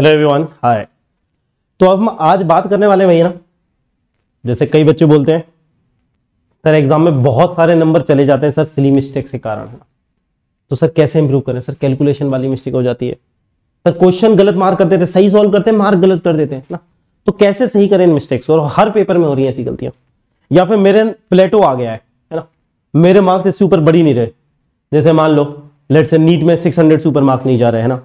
hello everyone hi तो अब हम आज बात करने वाले वही ना जैसे कई बच्चे बोलते हैं सर एग्जाम में बहुत सारे नंबर चले जाते हैं सर सिली मिस्टेक के कारण तो सर कैसे इंप्रूव करें सर कैलकुलेशन वाली मिस्टेक हो जाती है सर क्वेश्चन गलत मार्क कर देते हैं सही सॉल्व करते हैं मार्क गलत कर देते हैं ना तो कैसे सही करें इन मिस्टेक्स और हर पेपर में हो रही है ऐसी गलतियां या फिर मेरे प्लेटो आ गया है है ना मेरे मार्क्स इससे ऊपर बढ़ ही नहीं रहे जैसे मान लो लेट से नीट में सिक्स हंड्रेड से ऊपर मार्क्स नहीं जा रहे हैं ना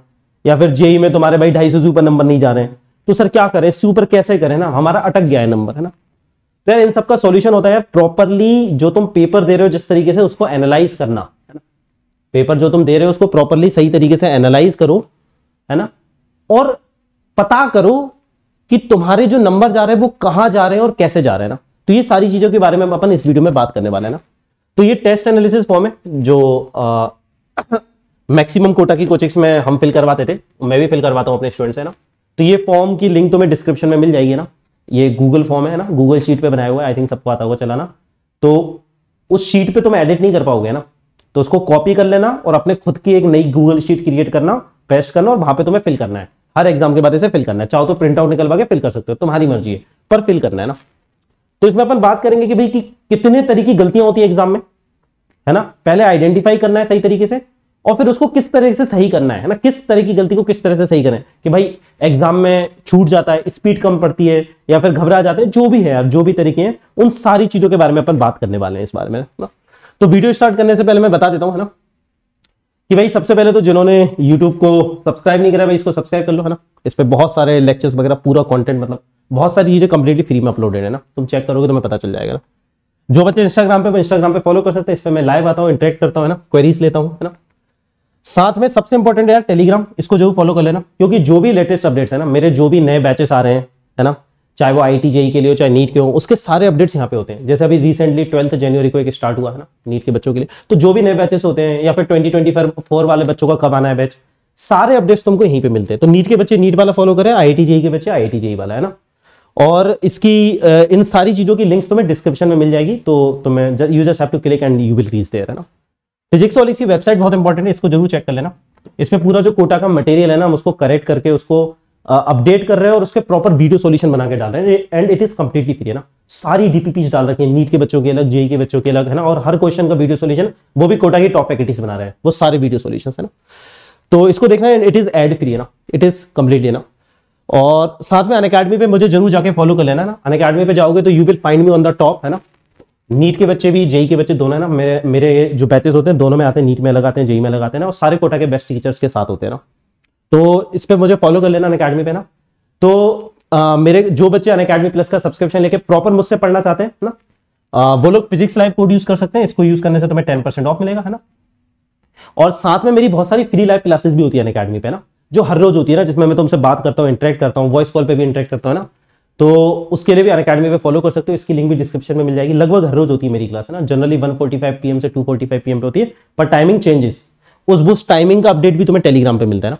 या फिर जेई में तुम्हारे भाई ढाई सौ से ऊपर नंबर नहीं जा रहे हैं तो सर क्या करें इससे ऊपर कैसे करें ना हमारा अटक गया है नंबर है ना तो यार इन सबका सॉल्यूशन होता है प्रॉपरली जो तुम पेपर दे रहे हो जिस तरीके से उसको एनालाइज करना है ना पेपर जो तुम दे रहे हो उसको प्रॉपरली सही तरीके से एनालाइज करो है ना और पता करो कि तुम्हारे जो नंबर जा रहे हैं वो कहां जा रहे हैं और कैसे जा रहे हैं ना तो ये सारी चीजों के बारे में अपन इस वीडियो में बात करने वाले हैं ना तो ये टेस्ट एनालिसिस फॉर्म है जो मैक्सिमम कोटा की कोचिंग्स में हम फिल करवाते थे मैं भी फिल करवाता हूँ अपने स्टूडेंट से ना तो ये फॉर्म की लिंक तुम्हें डिस्क्रिप्शन में मिल जाएगी ना ये गूगल फॉर्म है ना गूगल शीट पे बनाया हुआ है आई थिंक सबको आता होगा चलाना तो उस शीट पे तो मैं एडिट नहीं कर पाओगे ना तो उसको कॉपी कर लेना और अपने खुद की एक नई गूगल शीट क्रिएट करना पेस्ट करना और वहां पे तुम्हें फिल करना है हर एग्जाम के बाद इसे फिल करना है चाहो तो प्रिंट आउट निकलवा के फिल कर सकते हो तुम्हारी मर्जी है पर फिल करना है ना तो इसमें अपन बात करेंगे कि भाई कि कितने तरह की गलतियां होती है एग्जाम में है ना पहले आइडेंटिफाई करना है सही तरीके से और फिर उसको किस तरह से सही करना है ना किस तरह की गलती को किस तरह से सही करें कि भाई एग्जाम में छूट जाता है स्पीड कम पड़ती है या फिर घबरा जाते हैं जो भी है यार जो भी तरीके हैं उन सारी चीजों के बारे में अपन बात करने वाले हैं इस बारे में ना तो वीडियो स्टार्ट करने से पहले मैं बता देता हूँ है ना कि भाई सबसे पहले तो जिन्होंने यूट्यूब को सब्सक्राइब नहीं करा भाई इसको सब्सक्राइब कर लो है ना इस पर बहुत सारे लेक्चर्स वगैरह पूरा कॉन्टेंट मतलब बहुत सारी चीजें कंप्लीटली फ्री में अपलोडेड है ना तुम चेक करोगे तो मैं पता चल जाएगा ना जो बच्चे इंस्टाग्राम पे इंस्टाग्राम पे फॉलो कर सकते हैं इस पर मैं लाइव आता हूँ इंटरेक्ट करता हूँ ना क्वेरीज लेता हूँ है ना साथ में सबसे इंपॉर्टेंट यार टेलीग्राम इसको जरूर फॉलो कर लेना क्योंकि जो भी लेटेस्ट अपडेट्स है ना मेरे जो भी नए बैचेस आ रहे हैं है ना चाहे वो आई टी e के लिए हो चाहे नीट के हो उसके सारे अपडेट्स यहाँ पे होते हैं जैसे अभी रिसेंटली ट्वेल्थ जनवरी को एक स्टार्ट हुआ है ना नीट के बच्चों के लिए तो जो भी नए बैचेस होते हैं या फिर ट्वेंटी ट्वेंटी फोर वाले बच्चों का कब आना है बैच सारे अपडेट्स तुमको यहीं पे मिलते हैं तो नीट के बच्चे नीट वाला फॉलो करें आई e के बच्चे आई e वाला है ना और इसकी इन सारी चीज़ों की लिंक्स तुम्हें डिस्क्रिप्शन में मिल जाएगी तो तुम्हें you just have to click and you will reach there है ना फिजिक्स वाली की वेबसाइट बहुत इंपॉर्टेंट है इसको जरूर चेक कर लेना इसमें पूरा जो कोटा का मटेरियल है ना हम उसको करेक्ट करके उसको अपडेट कर रहे हैं और उसके प्रॉपर वीडियो सॉल्यूशन बना के डाल रहे हैं and it is completely clear है ना सारी डीपीपीज डाल रखी है नीट के बच्चों के अलग जेई e के बच्चों के अलग है ना और हर क्वेश्चन का वीडियो सोल्यूशन वो भी कोटा की टॉप एक्टिविटीज बना रहे हैं वो सारे वीडियो सोल्यूशन है ना तो इसको देखना है इट इज एड क्लियर ना इट इज कम्प्लीटली ना और साथ में अन अकेडमी पे मुझे जरूर जाके फॉलो कर लेना ना अन अकेडमी पे जाओगे तो you will find me on the top है ना नीट के बच्चे भी जेई के बच्चे दोनों ना मेरे मेरे जो बैचेस होते हैं दोनों में आते हैं नीट में लगाते हैं जेई में लगाते हैं ना और सारे कोटा के बेस्ट टीचर्स के साथ होते हैं ना तो इस पर मुझे फॉलो कर लेना अन अकेडमी पे ना तो आ, मेरे जो बच्चे अन अकेडमी प्लस का सब्सक्रिप्शन लेके प्रॉपर मुझसे पढ़ना चाहते हैं ना आ, वो लोग फिजिक्स लाइव कोड यूज कर सकते हैं इसको यूज करने से तुम्हें टेन परसेंट ऑफ मिलेगा है ना और साथ में मेरी बहुत सारी फ्री लाइव क्लासेस भी होती है अन अकेडमी पे ना जो हर रोज होती है ना जिसमें मैं तुमसे बात करता हूँ इंटरेक्ट करता हूँ वॉइस कॉल पर भी इंटरेक्ट करता हूँ ना तो उसके लिए भी अन अकेडमी पे फॉलो कर सकते हो इसकी लिंक भी डिस्क्रिप्शन में मिल जाएगी लगभग हर रोज होती है मेरी क्लास है ना जनरली 1:45 पीएम से 2:45 फोर्टी पे होती है पर टाइमिंग चेंजेस उस बुस टाइमिंग का अपडेट भी तुम्हें टेलीग्राम पे मिलता है ना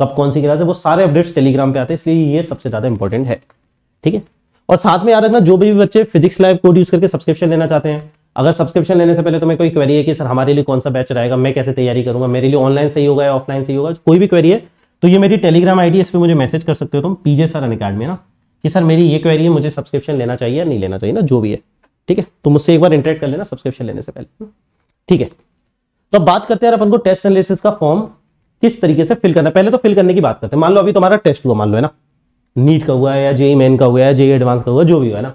कब कौन सी क्लास है वो सारे अपडेट्स टेलीग्राम पे आते हैं इसलिए ये सबसे ज्यादा इंपॉर्टेंट है ठीक है और साथ में याद रखना जो भी बच्चे फिजिक्स लाइव कोड यूज करके सब्सक्रिप्शन लेना चाहते हैं अगर सब्सक्रिप्शन लेने से पहले तुम्हें कोई क्वेरी है कि सर हमारे लिए कौन सा बैच रहेगा मैं कैसे तैयारी करूंगा मेरे लिए ऑनलाइन सही होगा या ऑफलाइन सही होगा कोई भी क्वेरी है तो ये मेरी टेलीग्राम आईडी इस पर मुझे मैसेज कर सकते हो तुम पीजे सर अन है ना कि सर मेरी ये क्वेरी है मुझे सब्सक्रिप्शन लेना चाहिए या नहीं लेना चाहिए ना जो भी है ठीक है तो मुझसे एक बार इंटरेक्ट कर लेना सब्सक्रिप्शन लेने से पहले ठीक है तो अब बात करते हैं अपन को टेस्ट एनालिसिस का फॉर्म किस तरीके से फिल करना है पहले तो फिल करने की बात करते हैं मान लो अभी तुम्हारा टेस्ट हुआ मान लो है ना नीट का हुआ है या जेई मेन का हुआ है जेई एडवांस e का हुआ जो भी हुआ है ना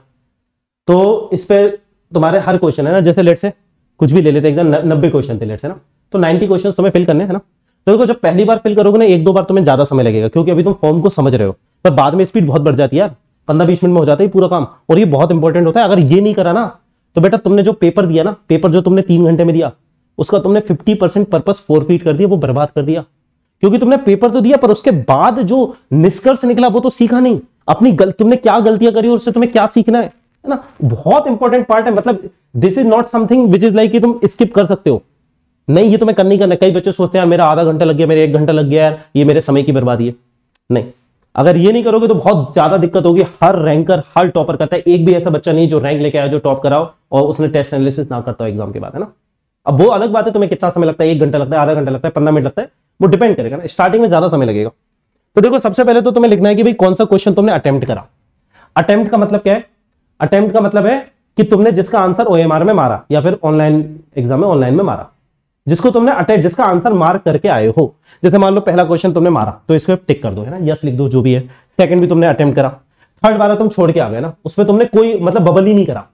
तो इस पर तुम्हारे हर क्वेश्चन है ना जैसे लेट से कुछ भी ले लेते एग्जाम नब्बे क्वेश्चन थे लेट से ना तो नाइनटी क्वेश्चन तुम्हें फिल करने है ना तो देखो जब पहली बार फिल करोगे ना एक दो बार तुम्हें ज्यादा समय लगेगा क्योंकि अभी तुम फॉर्म को समझ रहे हो पर तो बाद में स्पीड बहुत बढ़ जाती है पंद्रह बीस मिनट में हो जाता है पूरा काम और ये बहुत इंपॉर्टेंट होता है अगर ये नहीं करा ना तो बेटा तुमने जो पेपर दिया ना पेपर जो तुमने तीन घंटे में दिया उसका तुमने फिफ्टी परसेंट पर्पज फोरफीट कर दिया वो बर्बाद कर दिया क्योंकि तुमने पेपर तो दिया पर उसके बाद जो निष्कर्ष निकला वो तो सीखा नहीं अपनी गल, तुमने क्या गलतियां करी और उससे तुम्हें क्या सीखना है ना बहुत इंपॉर्टेंट पार्ट है मतलब this is not something which is like कि तुम स्किप कर सकते हो नहीं ये तुम्हें करनी करना कई बच्चे सोचते हैं मेरा आधा घंटा लग गया मेरे एक घंटा लग गया यार ये मेरे समय की बर्बादी है नहीं अगर ये नहीं करोगे तो बहुत ज्यादा दिक्कत होगी हर रैंकर हर टॉपर करता है एक भी ऐसा बच्चा नहीं जो रैंक लेके आया जो टॉप कराओ और उसने टेस्ट एनालिसिस ना करता हो एग्जाम के बाद है ना अब वो अलग बात है तुम्हें कितना समय लगता है एक घंटा लगता है आधा घंटा लगता है पंद्रह मिनट लगता है वो डिपेंड करेगा ना स्टार्टिंग में ज्यादा समय लगेगा तो देखो सबसे पहले तो तुम्हें लिखना है कि भाई कौन सा क्वेश्चन तुमने अटेम्प्ट करा अटेम्प्ट का मतलब क्या है अटेम्प्ट का मतलब है कि तुमने जिसका आंसर ओ में मारा या फिर ऑनलाइन एग्जाम में ऑनलाइन में मारा जिसको तुमने अटैच जिसका आंसर मार्क करके आए हो जैसे मान लो पहला क्वेश्चन तुमने मारा तो इसको टिक कर दो है ना यस लिख दो जो भी है सेकंड भी तुमने अटेम्प्ट करा थर्ड वाला तुम छोड़ के आ गए ना उसमें तुमने कोई मतलब बबल ही नहीं करा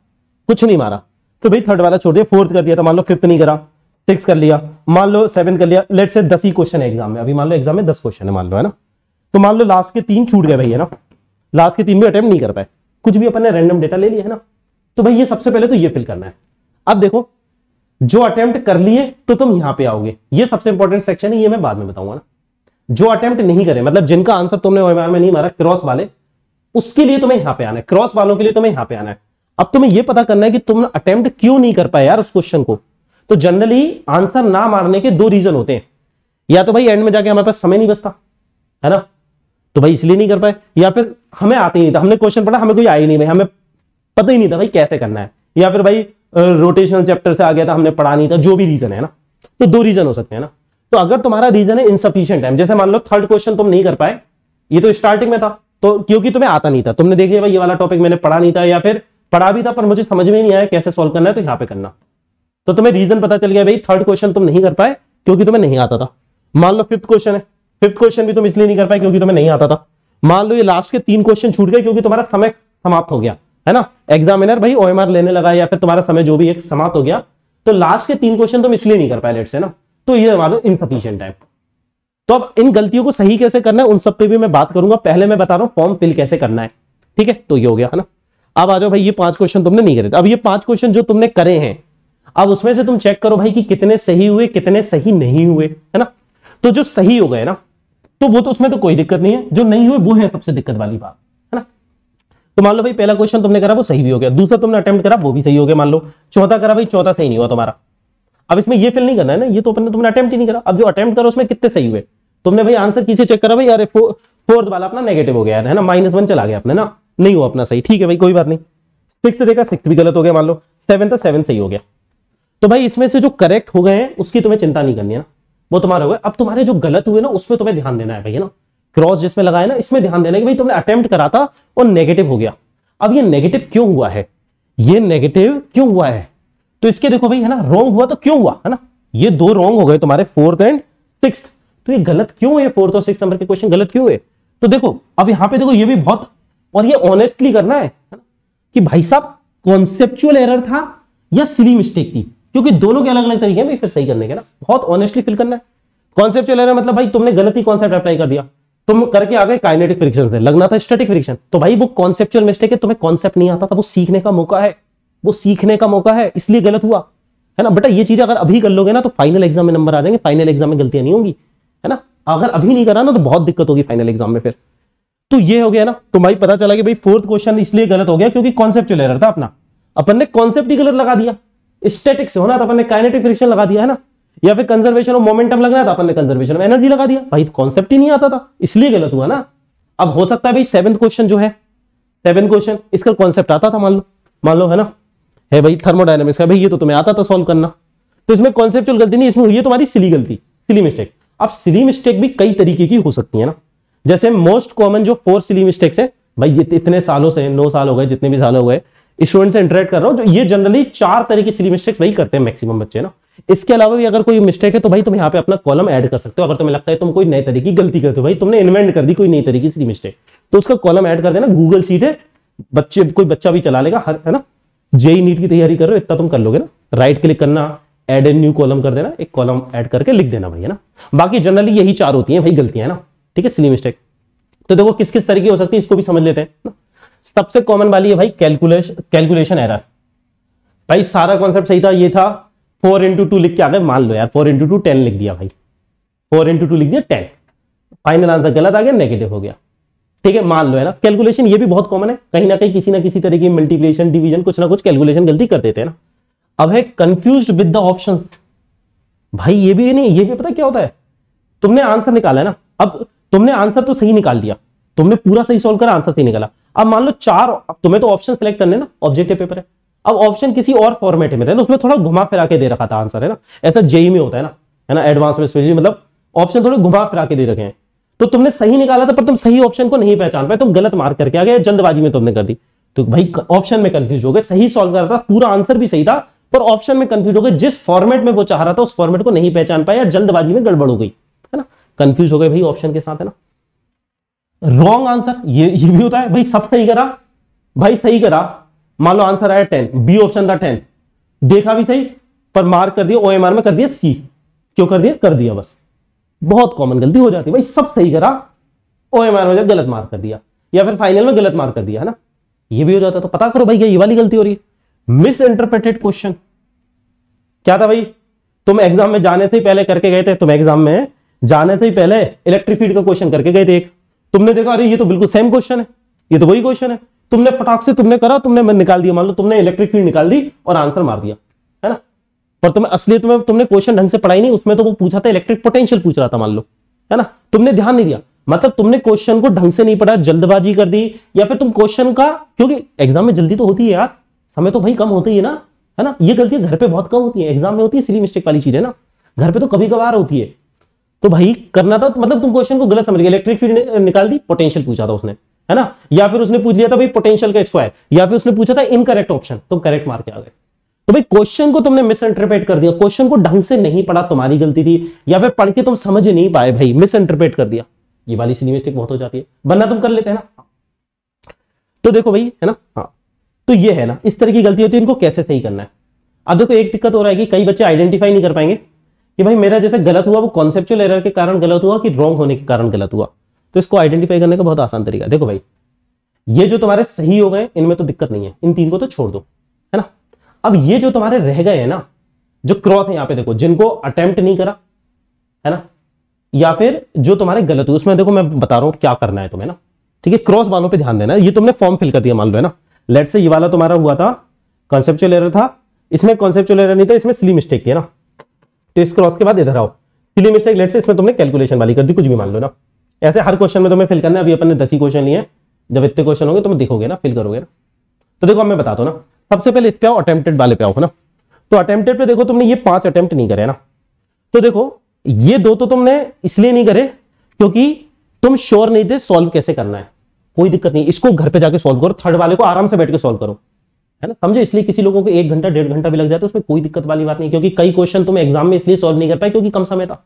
कुछ नहीं मारा तो भाई थर्ड वाला छोड़ दिया फोर्थ कर दिया तो मान लो फिफ्थ नहीं करा सिक्स कर लिया मान लो सेवन कर लिया लेट से दस ही क्वेश्चन है एग्जाम में अभी मान लो एग्जाम में दस क्वेश्चन है मान लो है ना तो मान लो लास्ट के तीन छूट गए भाई है ना लास्ट के तीन भी अटेम्प्ट नहीं कर पाए कुछ भी अपन ने रैंडम डेटा ले लिया है ना तो भाई ये सबसे पहले तो ये फिल करना है अब देखो जो अटेम्प्ट कर लिए तो तुम यहां पे आओगे ये सबसे इंपॉर्टेंट सेक्शन है ये मैं बाद में बताऊंगा ना जो अटेम्प्ट नहीं करे मतलब जिनका आंसर तुमने ओएमआर में नहीं मारा क्रॉस वाले उसके लिए तुम्हें यहां पे आना है क्रॉस वालों के लिए तुम्हें यहां पे आना है अब तुम्हें यह पता करना है कि तुम अटेम्प्ट क्यों नहीं कर पाए यार उस क्वेश्चन को तो जनरली आंसर ना मारने के दो रीजन होते हैं या तो भाई एंड में जाके हमारे पास समय नहीं बचता है ना तो भाई इसलिए नहीं कर पाए या फिर हमें आते ही नहीं था हमने क्वेश्चन पढ़ा हमें कोई आया ही नहीं भाई हमें पता ही नहीं था भाई कैसे करना है या फिर भाई रोटेशनल चैप्टर से आ गया था हमने पढ़ा नहीं था जो भी रीजन है ना तो दो रीजन हो सकते हैं ना तो अगर तुम्हारा रीजन है इनसफिशियंट टाइम जैसे मान लो थर्ड क्वेश्चन तुम नहीं कर पाए ये तो स्टार्टिंग में था तो क्योंकि तुम्हें आता नहीं था तुमने देखिए भाई ये वाला टॉपिक मैंने पढ़ा नहीं था या फिर पढ़ा भी था पर मुझे समझ में नहीं आया कैसे सॉल्व करना है तो यहां पर करना तो तुम्हें रीजन पता चल गया भाई थर्ड क्वेश्चन तुम नहीं कर पाए क्योंकि तुम्हें नहीं आता था मान लो फिफ्थ क्वेश्चन है फिफ्थ क्वेश्चन भी तुम इसलिए नहीं कर पाए क्योंकि तुम्हें नहीं आता था मान लो ये लास्ट के तीन क्वेश्चन छूट गए क्योंकि तुम्हारा समय समाप्त हो गया है ना एग्जामिनर भाई ओएमआर लेने लगा या फिर तुम्हारा समय जो भी एक समाप्त हो गया तो लास्ट के तीन क्वेश्चन तुम इसलिए नहीं कर पाए लेट से ना तो ये हमारा इनसफिशियंट है तो अब इन गलतियों को सही कैसे करना है उन सब पे भी मैं बात करूंगा पहले मैं बता रहा हूं फॉर्म फिल कैसे करना है ठीक है तो ये हो गया है ना अब आ जाओ भाई ये पांच क्वेश्चन तुमने नहीं करे अब ये पांच क्वेश्चन जो तुमने करे हैं अब उसमें से तुम चेक करो भाई कि कितने सही हुए कितने सही नहीं हुए है ना तो जो सही हो गए ना तो वो तो उसमें तो कोई दिक्कत नहीं है जो नहीं हुए वो है सबसे दिक्कत वाली बात तो मान लो भाई पहला क्वेश्चन तुमने करा वो सही भी हो गया दूसरा तुमने अटेम्प्ट करा वो भी सही हो गया मान लो चौथा करा भाई चौथा सही नहीं हुआ तुम्हारा अब इसमें ये फिल नहीं करना है ना ये तो अपने तुमने अटेम्प्ट ही नहीं करा अब जो अटेम्प्ट करो उसमें कितने सही हुए तुमने भाई आंसर किसे चेक करा भाई अरे फोर्थ वाला अपना नेगेटिव हो गया है ना माइनस वन चला गया अपने ना नहीं हुआ अपना सही ठीक है भाई कोई बात नहीं सिक्स देखा सिक्स भी गलत हो गया मान लो सेवन था सेवन सही हो गया तो भाई इसमें से जो करेक्ट हो गए हैं उसकी तुम्हें चिंता नहीं करनी है ना वो तुम्हारे हो गए अब तुम्हारे जो गलत हुए ना उसमें तुम्हें ध्यान देना है भाई ना क्रॉस जिसमें लगाया ना इसमें ध्यान देना कि भाई तुमने अटेम्प्ट करा था और नेगेटिव हो गया अब ये नेगेटिव क्यों हुआ है ये नेगेटिव क्यों हुआ है तो इसके देखो भाई है ना रॉन्ग हुआ तो क्यों हुआ है ना ये दो रॉन्ग हो गए तुम्हारे फोर्थ एंड सिक्स तो ये गलत क्यों हुए फोर्थ और सिक्स नंबर के क्वेश्चन गलत क्यों हुए तो देखो अब यहां पर देखो ये भी बहुत और ये ऑनेस्टली करना है कि भाई साहब कॉन्सेप्चुअल एरर था या सिली मिस्टेक थी क्योंकि दोनों के अलग अलग तरीके हैं भाई फिर सही करने के ना बहुत ऑनेस्टली फील करना है कॉन्सेप्चुअल एरर मतलब भाई तुमने गलती कॉन्सेप्ट अप्लाई कर दिया तुम करके आ गए काइनेटिक फ्रिक्शन से लगना था स्टैटिक फ्रिक्शन तो भाई वो कॉन्सेप्चुअल मिस्टेक है तुम्हें कॉन्सेप्ट नहीं आता था वो सीखने का मौका है वो सीखने का मौका है इसलिए गलत हुआ है ना बेटा ये चीज अगर अभी कर लोगे ना तो फाइनल एग्जाम में नंबर आ जाएंगे फाइनल एग्जाम में गलतियां नहीं होंगी है ना अगर अभी नहीं करा ना तो बहुत दिक्कत होगी फाइनल एग्जाम में फिर तो ये हो गया ना तो भाई पता चला कि भाई फोर्थ क्वेश्चन इसलिए गलत हो गया क्योंकि कॉन्सेप्ट चले रहा था अपना अपन ने कॉन्सेप्ट ही गलत लगा दिया स्टेटिक्स होना तो अपन ने काइनेटिक फ्रिक्शन लगा दिया है ना या फिर कंजर्वेशन ऑफ मोमेंटम लगना था अपन ने कंजर्वेशन ऑफ एनर्जी लगा दिया भाई कॉन्सेप्ट तो ही नहीं आता था इसलिए गलत हुआ ना अब हो सकता है भाई सेवंथ क्वेश्चन जो है सेवंथ क्वेश्चन इसका कॉन्सेप्ट आता था मान लो मान लो है ना है भाई थर्मोडाइनमिक्स का भाई ये तो तुम्हें आता था सॉल्व करना तो इसमें कॉन्सेप्चुअल गलती नहीं इसमें हुई है तुम्हारी सिली गलती सिली मिस्टेक अब सिली मिस्टेक भी कई तरीके की हो सकती है ना जैसे मोस्ट कॉमन जो फोर सिली मिस्टेक्स है भाई ये तो इतने सालों से नौ साल हो गए जितने भी साल हो गए स्टूडेंट से इंटरेक्ट कर रहा जो ये जनरली चार तरीके की सिली मिस्टेक्स वही करते हैं मैक्सिमम बच्चे ना इसके अलावा भी अगर कोई मिस्टेक है तो भाई तुम यहाँ पे अपना कॉलम ऐड कर सकते हो अगर तुम्हें लगता है तुम कोई नए तरीके की गलती करते हो भाई तुमने इन्वेंट कर दी कोई नई तरीके की मिस्टेक तो उसका कॉलम ऐड कर देना गूगल सीट है बच्चे कोई बच्चा भी चला लेगा हर है ना जेई नीट e e की तैयारी कर रहे हो इतना तुम कर लोगे ना राइट क्लिक करना एड एन न्यू कॉलम कर देना एक कॉलम ऐड करके लिख देना भाई है ना बाकी जनरली यही चार होती है भाई गलतियां है ना ठीक है सिली मिस्टेक तो देखो किस किस तरीके की हो सकती है इसको भी समझ लेते हैं ना सबसे कॉमन वाली है भाई कैलकुलेश कैलकुलेशन एरर भाई सारा कॉन्सेप्ट सही था ये था फोर इंटू टू लिख के आ गए मान लो यार फोर इंटू टू टेन लिख दिया भाई फोर इंटू टू लिख दिया टेन फाइनल आंसर गलत आ गया नेगेटिव हो गया ठीक है मान लो है ना कैलकुलेशन ये भी बहुत कॉमन है कहीं ना कहीं किसी ना किसी तरह की मल्टीप्लिकेशन डिवीजन कुछ ना कुछ कैलकुलेशन गलती कर देते हैं ना अब है कंफ्यूज विद द ऑप्शन भाई ये भी नहीं ये भी पता क्या होता है तुमने आंसर निकाला है ना अब तुमने आंसर तो सही निकाल दिया तुमने पूरा सही सोल्व कर आंसर सही निकाला अब मान लो चार तुम्हें तो ऑप्शन सेलेक्ट करने ना ऑब्जेक्टिव पेपर है अब ऑप्शन किसी और फॉर्मेट में था ना तो उसमें थोड़ा घुमा फिरा के दे रखा था आंसर है ना ऐसा जेई e में होता है ना है ना एडवांस में स्पेशली मतलब ऑप्शन थोड़े घुमा फिरा के दे रखे हैं तो तुमने सही निकाला था पर तुम सही ऑप्शन को नहीं पहचान पाए तुम गलत मार्क करके आ गए जल्दबाजी में तुमने कर दी तो भाई ऑप्शन में कंफ्यूज हो गए सही सॉल्व कर रहा था पूरा आंसर भी सही था पर ऑप्शन में कंफ्यूज हो गए जिस फॉर्मेट में वो चाह रहा था उस फॉर्मेट को नहीं पहचान पाया जल्दबाजी में गड़बड़ हो गई है ना कंफ्यूज हो गए भाई ऑप्शन के साथ है ना रॉन्ग आंसर ये ये भी होता है भाई सब सही करा भाई सही करा मान लो आंसर आया टेन बी ऑप्शन था टेन देखा भी सही पर मार्क कर दिया ओ में कर दिया सी क्यों कर दिया कर दिया बस बहुत कॉमन गलती हो जाती है भाई सब सही करा ओ एम आर में गलत मार्क कर दिया या फिर फाइनल में गलत मार्क कर दिया है ना ये भी हो जाता तो पता करो भाई क्या ये वाली गलती हो रही है मिस इंटरप्रेटेड क्वेश्चन क्या था भाई तुम एग्जाम में जाने से ही पहले करके गए थे तुम एग्जाम में जाने से ही पहले इलेक्ट्रिक फील्ड का क्वेश्चन करके गए थे एक तुमने देखा अरे ये तो बिल्कुल सेम क्वेश्चन है ये तो वही क्वेश्चन है तुमने फटाक से तुमने करा तुमने निकाल दिया मान लो तुमने इलेक्ट्रिक फील्ड निकाल दी और आंसर मार दिया है ना पर तुम्हें असली तुम्हें तुमने क्वेश्चन ढंग से पढ़ाई नहीं उसमें तो वो पूछा था इलेक्ट्रिक पोटेंशियल पूछ रहा था मान लो है ना तुमने ध्यान नहीं दिया मतलब तुमने क्वेश्चन को ढंग से नहीं पढ़ा जल्दबाजी कर दी या फिर तुम क्वेश्चन का क्योंकि एग्जाम में जल्दी तो होती है यार समय तो भाई कम होती है ना है ना ये गलतियां घर पे बहुत कम होती है एग्जाम में होती है सिली मिस्टेक वाली चीज है ना घर पे तो कभी कभार होती है तो भाई करना था मतलब तुम क्वेश्चन को गलत समझ गए इलेक्ट्रिक फील्ड निकाल दी पोटेंशियल पूछा था उसने है ना या फिर उसने पूछ लिया था भाई पोटेंशियल का स्क्वायर या फिर उसने पूछा था इनकरेक्ट ऑप्शन तुम करेक्ट मार के आ गए तो भाई क्वेश्चन को तुमने मिस इंटरप्रेट कर दिया क्वेश्चन को ढंग से नहीं पढ़ा तुम्हारी गलती थी या फिर पढ़ के तुम समझ नहीं पाए भाई मिस इंटरप्रेट कर दिया ये वाली सी मिस्टेक बहुत हो जाती है बनना तुम कर लेते हैं ना तो देखो भाई है ना हाँ तो ये है ना इस तरह की गलती होती है इनको कैसे सही करना है अब देखो एक दिक्कत हो रहा है कि कई बच्चे आइडेंटिफाई नहीं कर पाएंगे कि भाई मेरा जैसे गलत हुआ वो कॉन्सेप्चुअल एरर के कारण गलत हुआ कि रॉन्ग होने के कारण गलत हुआ तो इसको आइडेंटिफाई करने का बहुत आसान तरीका देखो भाई ये जो तुम्हारे सही हो गए इनमें तो दिक्कत नहीं है इन तीन को तो छोड़ दो है ना अब ये जो तुम्हारे रह गए हैं ना जो क्रॉस है यहां पे देखो जिनको अटेम्प्ट नहीं करा है ना या फिर जो तुम्हारे गलत हुए उसमें देखो मैं बता रहा हूं क्या करना है तुम्हें ना ठीक है क्रॉस वालों पे ध्यान देना ये तुमने फॉर्म फिल कर दिया मान लो है ना लेट से ये वाला तुम्हारा हुआ था कॉन्सेप्चुअल एरर था इसमें कॉन्सेप्चुअल एरर नहीं था इसमें स्ली मिस्टेक थी ना टेस्ट क्रॉस के बाद इधर आओ सिली मिस्टेक लेट से इसमें तुमने कैलकुलेशन वाली कर दी कुछ भी मान लो ना ऐसे हर क्वेश्चन में तुम्हें फिल करना है अभी अपने दस ही क्वेश्चन लिए जब इतने क्वेश्चन होंगे तुम दिखोगे ना फिल करोगे ना तो देखो मैं बताता हूँ ना सबसे पहले इस पे आओ अटेम्प्टेड वाले पे आओ ना तो अटेम्प्टेड पे देखो तुमने ये पांच अटेम्प्ट नहीं करे ना तो देखो ये दो तो तुमने इसलिए नहीं करे क्योंकि तुम श्योर नहीं थे सॉल्व कैसे करना है कोई दिक्कत नहीं इसको घर पे जाके सॉल्व करो थर्ड वाले को आराम से बैठ के सॉल्व करो है ना समझे इसलिए किसी लोगों को एक घंटा डेढ़ घंटा भी लग जाता तो है उसमें कोई दिक्कत वाली बात नहीं क्योंकि कई क्वेश्चन तुम एग्जाम में इसलिए सॉल्व नहीं कर पाए क्योंकि कम समय था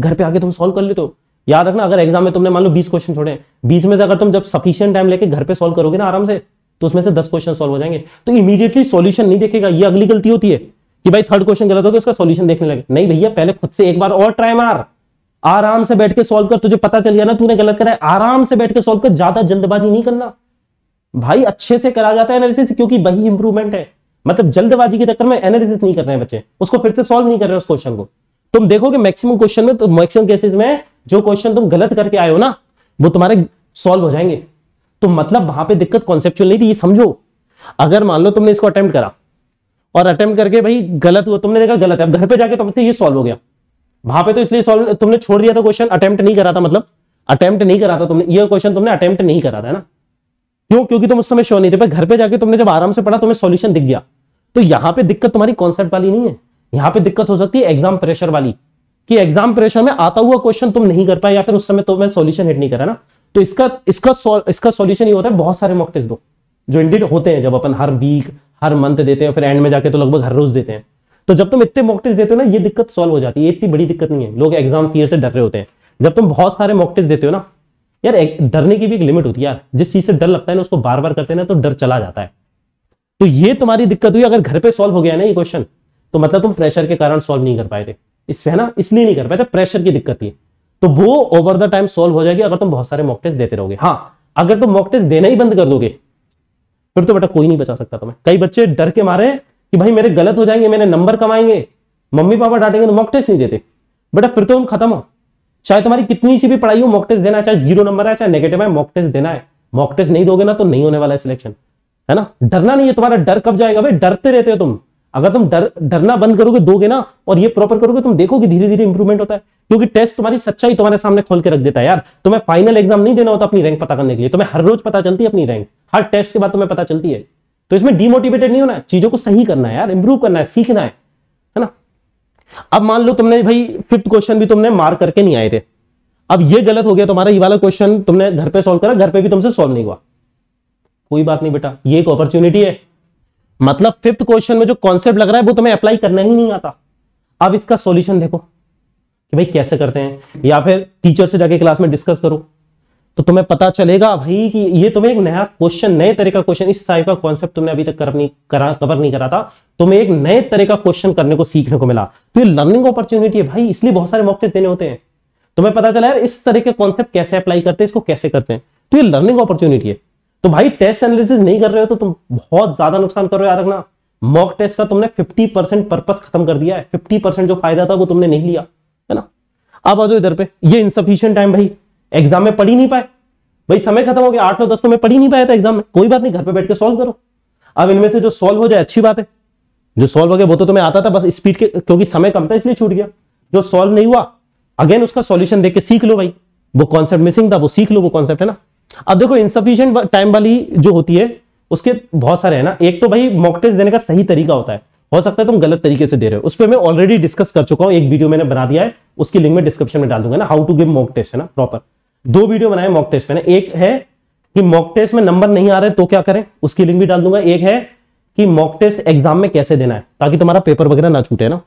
घर पे आके तुम सॉल्व कर लेते हो याद रखना अगर एग्जाम में तुमने मान लो बीस क्वेश्चन छोड़े बीस में से अगर तुम जब सफिशियंट टाइम लेके घर पे सॉल्व करोगे ना आराम से तो उसमें से दस क्वेश्चन सॉल्व हो जाएंगे तो इमीडिएटली सोल्यूशन नहीं देखेगा ये अगली गलती होती है कि भाई थर्ड क्वेश्चन गलत हो गया उसका सोल्यूशन देखने लगे नहीं भैया पहले खुद से एक बार और ट्राई मार आराम से बैठ के सॉल्व कर तुझे पता चल गया ना तूने गलत करा है आराम से बैठ के सॉल्व कर ज्यादा जल्दबाजी नहीं करना भाई अच्छे से करा जाता है एनालिसिस क्योंकि वही इंप्रूवमेंट है मतलब जल्दबाजी के चक्कर में एनालिसिस नहीं कर रहे हैं बच्चे उसको फिर से सॉल्व नहीं कर रहे उस क्वेश्चन को तुम देखोगे मैक्सिमम क्वेश्चन में तो मैक्सिमम केसेस में जो क्वेश्चन तुम गलत करके आए हो ना वो तुम्हारे सॉल्व हो जाएंगे तो मतलब वहां पे दिक्कत कॉन्सेप्चुअल नहीं थी ये समझो अगर मान लो तुमने इसको अटेम्प्ट करा और अटेम्प्ट करके भाई गलत हुआ तुमने देखा गलत है घर पे जाके तुमसे ये सॉल्व हो गया वहां पे तो इसलिए सॉल्व तुमने छोड़ दिया था क्वेश्चन अटेम्प्ट नहीं करा था मतलब अटेम्प्ट नहीं करा था तुमने ये क्वेश्चन तुमने अटेम्प्ट नहीं करा था ना क्यों क्योंकि तुम उस समय श्योर नहीं थे पर घर पे जाके तुमने जब आराम से पढ़ा तुम्हें सॉल्यूशन दिख गया तो यहां पे दिक्कत तुम्हारी कॉन्सेप्ट वाली नहीं है यहां पे दिक्कत हो सकती है एग्जाम प्रेशर वाली कि एग्जाम प्रेशर में आता हुआ क्वेश्चन तुम नहीं कर पाए या फिर उस समय तुम्हें सोल्यूशन हिट नहीं करा ना तो इसका इसका इसका सोल्यूशन ये होता है बहुत सारे मॉक टेस्ट दो जो इंडिट होते हैं जब अपन हर वीक हर मंथ देते हैं फिर एंड में जाके तो लगभग हर रोज देते हैं तो जब तुम इतने मॉक टेस्ट देते हो ना ये दिक्कत सॉल्व हो जाती है इतनी बड़ी दिक्कत नहीं है लोग एग्जाम फियर से डर रहे होते हैं जब तुम बहुत सारे मॉक टेस्ट देते हो ना यार डरने की भी एक लिमिट होती है यार जिस चीज से डर लगता है ना उसको बार बार करते ना तो डर चला जाता है तो ये तुम्हारी दिक्कत हुई अगर घर पे सॉल्व हो गया ना ये क्वेश्चन तो मतलब तुम प्रेशर के कारण सॉल्व नहीं कर पाए थे इससे ना इसलिए नहीं कर पाए थे प्रेशर की दिक्कत थी तो वो ओवर द टाइम सॉल्व हो जाएगी अगर तुम बहुत सारे मॉक टेस्ट देते रहोगे हाँ अगर तुम मॉक टेस्ट देना ही बंद कर दोगे फिर तो बेटा कोई नहीं बचा सकता तुम्हें कई बच्चे डर के मारे कि भाई मेरे गलत हो जाएंगे मेरे नंबर कमाएंगे मम्मी पापा डांटेंगे तो मॉक टेस्ट नहीं देते बेटा फिर तो तुम खत्म हो चाहे तुम्हारी कितनी सी भी पढ़ाई हो मॉक टेस्ट देना चाहे जीरो नंबर है चाहे नेगेटिव है मॉक टेस्ट देना है मॉक टेस्ट नहीं दोगे ना तो नहीं होने वाला है सिलेक्शन है ना डरना नहीं है तुम्हारा डर कब जाएगा भाई डरते रहते हो तुम अगर तुम डर डरना बंद करोगे दोगे ना और ये प्रॉपर करोगे तुम देखोगे धीरे धीरे इंप्रूवमेंट होता है क्योंकि टेस्ट तुम्हारी सच्चाई तुम्हारे सामने खोल के रख देता है यार तुम्हें फाइनल एग्जाम नहीं देना होता अपनी रैंक पता करने के लिए तुम्हें हर रोज पता चलती है अपनी रैंक हर टेस्ट के बाद तुम्हें पता चलती है तो इसमें डिमोटिवेटेड नहीं होना है चीजों को सही करना है यार इंप्रूव करना है सीखना है ना अब मान लो तुमने भाई फिफ्थ क्वेश्चन भी तुमने मार्क करके नहीं आए थे अब ये गलत हो गया तुम्हारा ये वाला क्वेश्चन तुमने घर पे सॉल्व करा घर पे भी तुमसे सॉल्व नहीं हुआ कोई बात नहीं बेटा ये एक अपॉर्चुनिटी है मतलब फिफ्थ क्वेश्चन में जो कॉन्सेप्ट लग रहा है वो तुम्हें अप्लाई करना ही नहीं आता अब इसका सॉल्यूशन देखो कि भाई कैसे करते हैं या फिर टीचर से जाके क्लास में डिस्कस करो तो तुम्हें पता चलेगा भाई कि ये तुम्हें एक नया क्वेश्चन नए तरह का क्वेश्चन इस टाइप का कॉन्सेप्ट तुमने अभी तक कर नहीं करा कवर नहीं करा था तुम्हें एक नए तरह का क्वेश्चन करने को सीखने को मिला तो ये लर्निंग अपॉर्चुनिटी है भाई इसलिए बहुत सारे मॉक टेस्ट देने होते हैं तुम्हें पता चला यार इस तरह के कॉन्सेप्ट कैसे अप्लाई करते हैं इसको कैसे करते हैं तो ये लर्निंग अपॉर्चुनिटी है तो भाई टेस्ट एनालिसिस नहीं कर रहे हो तो तुम बहुत ज्यादा नुकसान कर रहे हो याद रखना मॉक टेस्ट का तुमने 50 परसेंट पर्पज खत्म कर दिया है 50 परसेंट जो फायदा था वो तुमने नहीं लिया है ना अब आ जाओ इधर पे ये इनसफिशियंट टाइम भाई एग्जाम में पढ़ ही नहीं पाए भाई समय खत्म हो गया आठ नौ दस तो मैं पढ़ ही नहीं पाया था एग्जाम में कोई बात नहीं घर पे बैठ के सॉल्व करो अब इनमें से जो सॉल्व हो जाए अच्छी बात है जो सॉल्व हो गया वो तो तुम्हें आता था बस स्पीड के क्योंकि समय कम था इसलिए छूट गया जो सॉल्व नहीं हुआ अगेन उसका सॉल्यूशन देख के सीख लो भाई वो कॉन्सेप्ट मिसिंग था वो सीख लो वो कॉन्सेप्ट है ना अब देखो इनसफिशियंट टाइम वाली जो होती है उसके बहुत सारे है ना एक तो भाई मॉक टेस्ट देने का सही तरीका होता है हो सकता है तुम गलत तरीके से दे रहे हो उस पर मैं ऑलरेडी डिस्कस कर चुका हूं एक वीडियो मैंने बना दिया है उसकी लिंक में डिस्क्रिप्शन में डाल दूंगा ना how to give mock test है ना प्रॉपर दो वीडियो बनाए मॉक टेस्ट मैंने एक है कि मॉक टेस्ट में नंबर नहीं आ रहे तो क्या करें उसकी लिंक भी डाल दूंगा एक है कि मॉक टेस्ट एग्जाम में कैसे देना है ताकि तुम्हारा पेपर वगैरह ना छूटे ना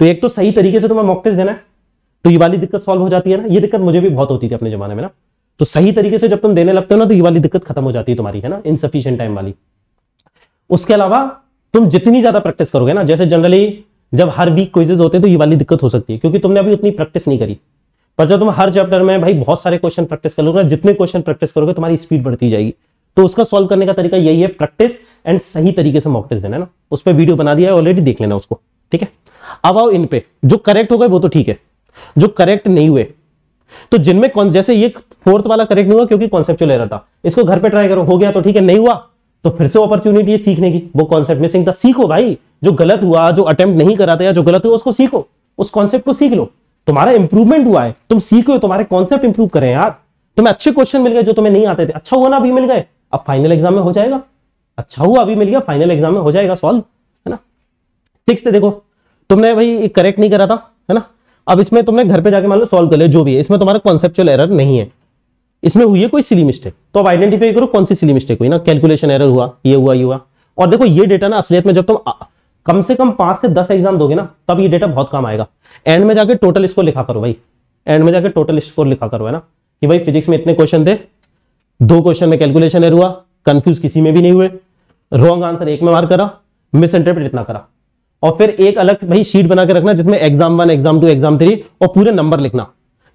तो एक तो सही तरीके से तुम्हें मॉक टेस्ट देना है तो ये वाली दिक्कत सॉल्व हो जाती है ना ये दिक्कत मुझे भी बहुत होती थी अपने जमाने में ना तो सही तरीके से जब तुम देने लगते हो ना तो ये वाली दिक्कत खत्म हो जाती है तुम्हारी है ना इनसफिशियंट टाइम वाली उसके अलावा तुम जितनी ज्यादा प्रैक्टिस करोगे ना जैसे जनरली जब हर वीक क्वेश्चन होते हैं तो ये वाली दिक्कत हो सकती है क्योंकि तुमने अभी उतनी प्रैक्टिस नहीं करी पर जब तुम हर चैप्टर में भाई बहुत सारे क्वेश्चन प्रैक्टिस करोगे जितने क्वेश्चन प्रैक्टिस करोगे तुम्हारी स्पीड बढ़ती जाएगी तो उसका सॉल्व करने का तरीका यही है प्रैक्टिस एंड सही तरीके से मॉक टेस्ट देना है ना उस पर वीडियो बना दिया है ऑलरेडी देख लेना उसको ठीक है अब आओ इन पे जो करेक्ट हो गए वो तो ठीक है जो करेक्ट नहीं हुए तो जिनमें जैसे ये फोर्थ वाला करेक्ट नहीं हुआ क्योंकि कॉन्सेप्चुअल एरर था इसको घर पे ट्राई करो हो गया तो ठीक है नहीं हुआ तो फिर से अपॉर्चुनिटी है सीखने की वो कॉन्सेप्ट मिसिंग था सीखो भाई जो गलत हुआ जो अटेम्प्ट नहीं कराते या जो गलत हुआ उसको सीखो उस कॉन्सेप्ट को सीख लो तुम्हारा इंप्रूवमेंट हुआ है तुम सीखो तुम्हारे कॉन्सेप्ट इंप्रूव करें यार तुम्हें अच्छे क्वेश्चन मिल गए जो तुम्हें नहीं आते थे अच्छा हुआ ना अभी मिल गए अब फाइनल एग्जाम में हो जाएगा अच्छा हुआ अभी मिल गया फाइनल एग्जाम में हो जाएगा सॉल्व है ना सिक्स देखो तुमने भाई करेक्ट नहीं करा था है ना अब इसमें तुमने घर पे जाके मान लो सॉल्व कर लिया जो भी है इसमें तुम्हारा कॉन्सेप्चुअल एरर नहीं है इसमें हुई है कोई सिली मिस्टेक तो अब आइडेंटिफाई करो कौन सी सिली मिस्टेक हुई ना कैलकुलेशन एरर हुआ ये हुआ ये हुआ और देखो ये डेटा ना असलियत में जब तुम कम से कम पांच से दस एग्जाम दोगे ना तब ये डेटा बहुत काम आएगा एंड में जाके टोटल स्कोर लिखा करो भाई एंड में जाके टोटल स्कोर लिखा करो है ना कि भाई फिजिक्स में इतने क्वेश्चन थे दो क्वेश्चन में कैलकुलेशन एर हुआ कंफ्यूज किसी में भी नहीं हुए रॉन्ग आंसर एक में मार करा मिस इंटरप्रेट इतना करा और फिर एक अलग भाई शीट बना के रखना जिसमें exam one exam two exam three और पूरे नंबर लिखना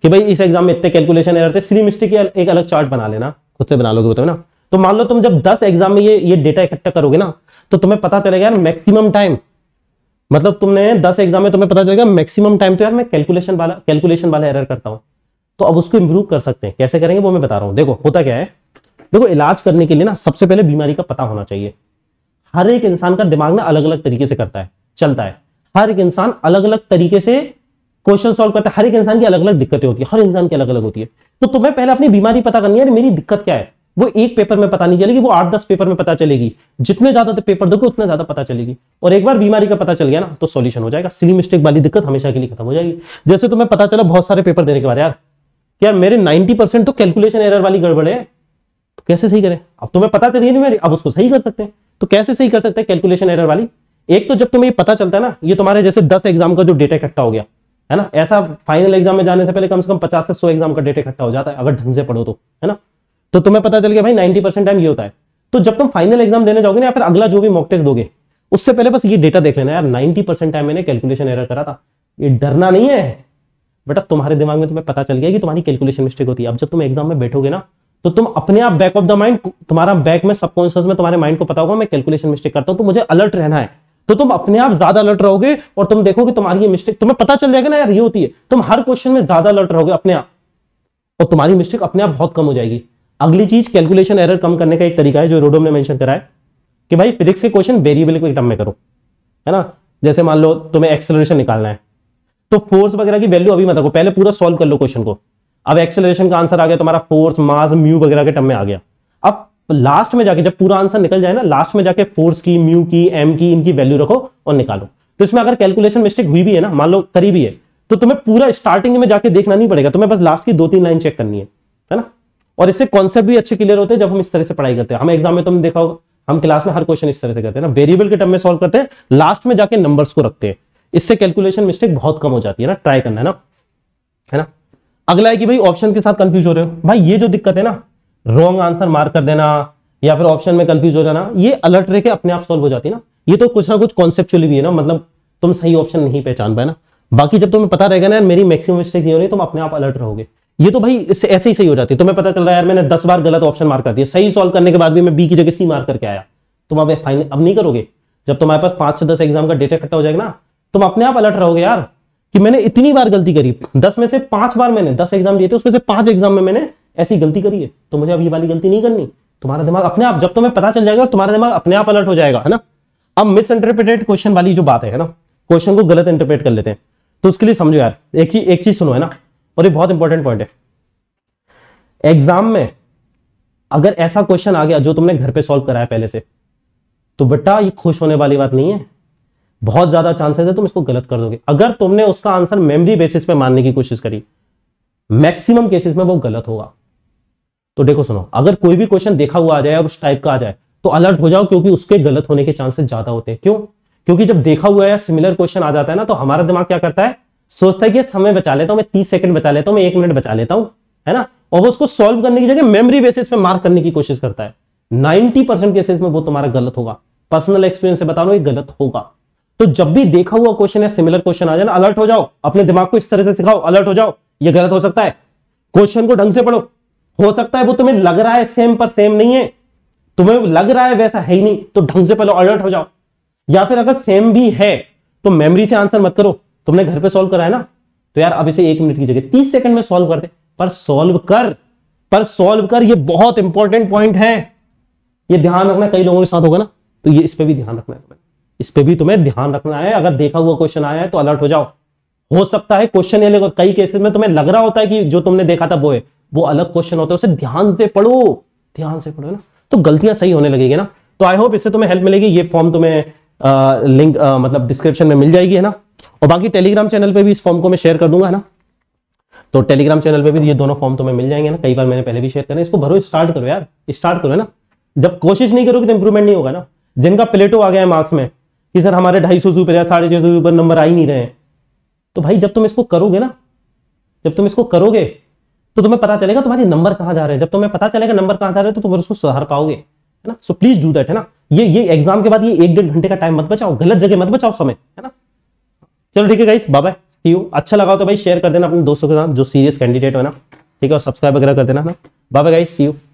कि भाई इस एग्जाम में इतने कैलकुलेशन एर थे सी मिस्टेक के एक अलग चार्ट बना लेना खुद से बना लोगे बताओ ना तो मान लो तुम जब दस एग्जाम में ये ये डेटा इकट्ठा करोगे ना तो तुम्हें पता चलेगा यार मैक्सिमम टाइम मतलब तुमने दस एग्जाम में तुम्हें पता चलेगा मैक्सिमम टाइम तो यार मैं कैलकुलेशन वाला कैलकुलेशन वाला एरर करता हूं तो अब उसको इंप्रूव कर सकते हैं कैसे करेंगे वो मैं बता रहा हूं देखो होता क्या है देखो इलाज करने के लिए ना सबसे पहले बीमारी का पता होना चाहिए हर एक इंसान का दिमाग ना अलग अलग तरीके से करता है चलता है हर एक इंसान अलग अलग तरीके से क्वेश्चन सॉल्व करता है हर एक इंसान की अलग अलग दिक्कतें होती है हर इंसान की अलग अलग होती है तो तुम्हें पहले अपनी बीमारी पता करनी है मेरी दिक्कत क्या है वो एक पेपर में पता नहीं चलेगी वो आठ दस पेपर में पता चलेगी जितने ज्यादा पेपर तो दोगे उतना ज्यादा पता चलेगी और एक बार बीमारी का पता चल गया ना तो सॉल्यूशन हो जाएगा सिली मिस्टेक वाली दिक्कत हमेशा के लिए खत्म हो जाएगी जैसे तुम्हें पता चला बहुत सारे पेपर देने के बाद यार यार मेरे 90 परसेंट तो कैलकुलेशन एरर वाली गड़बड़ है तो कैसे सही करें अब तुम्हें तो पता तो नहीं मेरी अब उसको सही कर सकते हैं तो कैसे सही कर सकते हैं कैलकुलेशन एरर वाली एक तो जब तुम्हें ये पता चलता है ना ये तुम्हारे जैसे दस एग्जाम का जो डेटा इकट्ठा हो गया है ना ऐसा फाइनल एग्जाम में जाने से पहले कम से कम पचास से सौ एग्जाम का डेटा इकट्ठा हो जाता है अगर ढंग से पढ़ो तो है ना तो तुम्हें पता चल गया भाई नाइन्टी परसेंट टाइम ये होता है तो जब तुम फाइनल एग्जाम देने जाओगे ना या फिर अगला जो भी मॉक टेस्ट दोगे उससे पहले बस ये डेटा देख लेना यार 90 परसेंट टाइम मैंने कैलकुलेशन एरर करा था ये डरना नहीं है बेटा तुम्हारे दिमाग में तुम्हें पता चल गया कि तुम्हारी कैलकुलेशन मिस्टेक होती है अब जब तुम एग्जाम में बैठोगे ना तो तुम अपने आप बैक ऑफ द माइंड तुम्हारा बैक में सबकॉन्शियस में तुम्हारे माइंड को पता होगा मैं कैलकुलेशन मिस्टेक करता हूं तो मुझे अलर्ट रहना है तो तुम अपने आप ज्यादा अलर्ट रहोगे और तुम देखोगे तुम्हारी ये मिस्टेक तुम्हें पता चल जाएगा ना यार ये होती है तुम हर क्वेश्चन में ज्यादा अलर्ट रहोगे अपने आप और तुम्हारी मिस्टेक अपने आप बहुत कम हो जाएगी अगली चीज कैलकुलेशन एरर कम करने का एक तरीका है जो रोडोम ने मेंशन करा है कि भाई फिजिक्स के क्वेश्चन वेरिएबल के टर्म में करो है ना जैसे मान लो तुम्हें एक्सेलरेशन निकालना है तो फोर्स वगैरह की वैल्यू अभी मत रखो पहले पूरा सॉल्व कर लो क्वेश्चन को अब एक्सेलरेशन का आंसर आ गया तुम्हारा फोर्स मास म्यू वगैरह के टर्म में आ गया अब लास्ट में जाके जब पूरा आंसर निकल जाए ना लास्ट में जाके फोर्स की म्यू की एम की इनकी वैल्यू रखो और निकालो तो इसमें अगर कैलकुलेशन मिस्टेक हुई भी है ना मान लो करी भी है तो तुम्हें पूरा स्टार्टिंग में जाके देखना नहीं पड़ेगा तुम्हें बस लास्ट की दो तीन लाइन चेक करनी है है ना और इससे कॉन्सेप्ट भी अच्छे क्लियर होते हैं जब हम इस तरह से पढ़ाई करते हैं हम एग्जाम में तुम देखा होगा हम क्लास में हर क्वेश्चन इस तरह से करते हैं ना वेरिएबल के टर्म में सॉल्व करते हैं लास्ट में जाके नंबर्स को रखते हैं इससे कैलकुलेशन मिस्टेक बहुत कम हो जाती है ना ट्राई करना है ना है ना अगला है कि भाई ऑप्शन के साथ कंफ्यूज हो रहे हो भाई ये जो दिक्कत है ना रॉन्ग आंसर मार्क कर देना या फिर ऑप्शन में कंफ्यूज हो जाना ये अलर्ट रहकर के अपने आप सॉल्व हो जाती है ना ये तो कुछ ना कुछ कॉन्सेप्चुअली भी है ना मतलब तुम सही ऑप्शन नहीं पहचान पाए ना बाकी जब तुम्हें पता रहेगा ना यार मेरी मैक्सिमम मिस्टेक ये हो रही है तुम अपने आप अलर्ट रहोगे ये तो भाई इससे ऐसे ही सही हो जाती है तुम्हें पता चल रहा है यार मैंने दस बार गलत ऑप्शन मार्क कर दिया सही सॉल्व करने के बाद भी मैं बी की जगह सी मार्क करके आया तुम अब फाइनल अब नहीं करोगे जब तुम्हारे पास पांच से दस एग्जाम का डेटा इकट्ठा हो जाएगा ना तुम अपने आप अलर्ट रहोगे यार कि मैंने इतनी बार गलती करी दस में से पांच बार मैंने दस एग्जाम दिए थे उसमें से पांच एग्जाम में मैंने ऐसी गलती करी है तो मुझे अब ये वाली गलती नहीं करनी तुम्हारा दिमाग अपने आप जब तुम्हें पता चल जाएगा तुम्हारा दिमाग अपने आप अलर्ट हो जाएगा है ना अब मिसइंटरप्रिटेड क्वेश्चन वाली जो बात है ना क्वेश्चन को गलत इंटरप्रेट कर लेते हैं तो उसके लिए समझो यार एक ही एक चीज सुनो है ना और ये बहुत इंपॉर्टेंट पॉइंट है एग्जाम में अगर ऐसा क्वेश्चन आ गया जो तुमने घर पे सॉल्व कराया पहले से तो बेटा ये खुश होने वाली बात नहीं है बहुत ज्यादा चांसेस है तुम इसको गलत कर दोगे अगर तुमने उसका आंसर मेमोरी बेसिस पे मानने की कोशिश करी मैक्सिमम केसेस में वो गलत होगा तो देखो सुनो अगर कोई भी क्वेश्चन देखा हुआ आ जाए और उस टाइप का आ जाए तो अलर्ट हो जाओ क्योंकि उसके गलत होने के चांसेस ज्यादा होते हैं क्यों क्योंकि जब देखा हुआ या सिमिलर क्वेश्चन आ जाता है ना तो हमारा दिमाग क्या करता है सोचता है कि समय बचा लेता हूं मैं तीस सेकंड बचा लेता हूं मैं एक मिनट बचा लेता हूं है ना और वो उसको सॉल्व करने की जगह मेमोरी बेसिस पे मार्क करने की कोशिश करता है नाइनटी परसेंट केसेस में वो तुम्हारा गलत होगा पर्सनल एक्सपीरियंस से बता रहा हूं गलत होगा तो जब भी देखा हुआ क्वेश्चन है सिमिलर क्वेश्चन आ जाना अलर्ट हो जाओ अपने दिमाग को इस तरह से सिखाओ अलर्ट हो जाओ ये गलत हो सकता है क्वेश्चन को ढंग से पढ़ो हो सकता है वो तुम्हें लग रहा है सेम पर सेम नहीं है तुम्हें लग रहा है वैसा है ही नहीं तो ढंग से पहले अलर्ट हो जाओ या फिर अगर सेम भी है तो मेमोरी से आंसर मत करो तुमने घर पे सॉल्व करा है ना तो यार अब इसे एक मिनट की जगह तीस सेकंड में सॉल्व कर दे पर सॉल्व कर पर सॉल्व कर ये बहुत इंपॉर्टेंट पॉइंट है ये ध्यान रखना कई लोगों के साथ होगा ना तो ये इस पर भी ध्यान रखना है इस पर भी तुम्हें ध्यान रखना है अगर देखा हुआ क्वेश्चन आया है तो अलर्ट हो जाओ हो सकता है क्वेश्चन ये कई केसेस में तुम्हें लग रहा होता है कि जो तुमने देखा था वो है वो अलग क्वेश्चन होता है उसे ध्यान से पढ़ो ध्यान से पढ़ो ना तो गलतियां सही होने लगेगी ना तो आई होप इससे तुम्हें हेल्प मिलेगी ये फॉर्म तुम्हें आ, लिंक आ, मतलब डिस्क्रिप्शन में मिल जाएगी है ना और बाकी टेलीग्राम चैनल पर भी इस फॉर्म को मैं शेयर कर दूंगा है ना तो टेलीग्राम चैनल पर भी ये दोनों फॉर्म तुम्हें मिल जाएंगे ना कई बार मैंने पहले भी शेयर करें इसको भरो स्टार्ट करो यार स्टार्ट करो ना जब कोशिश नहीं करोगे तो इंप्रूवमेंट नहीं होगा ना जिनका प्लेटो आ गया है मार्क्स में कि सर हमारे ढाई सौ ऊपर या साढ़े छह सौ रुपए नंबर आ ही नहीं रहे तो भाई जब तुम इसको करोगे ना जब तुम इसको करोगे तो तुम्हें पता चलेगा तुम्हारे नंबर कहाँ जा रहे हैं जब तुम्हें पता चलेगा नंबर कहाँ जा रहे हैं तो तुम उसको सुधार पाओगे है ना सो प्लीज डू दैट है ना ये ये एग्जाम के बाद ये एक डेढ़ घंटे का टाइम मत बचाओ गलत जगह मत बचाओ समय है ना चलो ठीक है गाइस बाय सी यू अच्छा लगा तो भाई शेयर कर देना अपने दोस्तों के साथ जो सीरियस कैंडिडेट हो ना ठीक है और सब्सक्राइब वगैरह कर देना ना बाय गाइस सी यू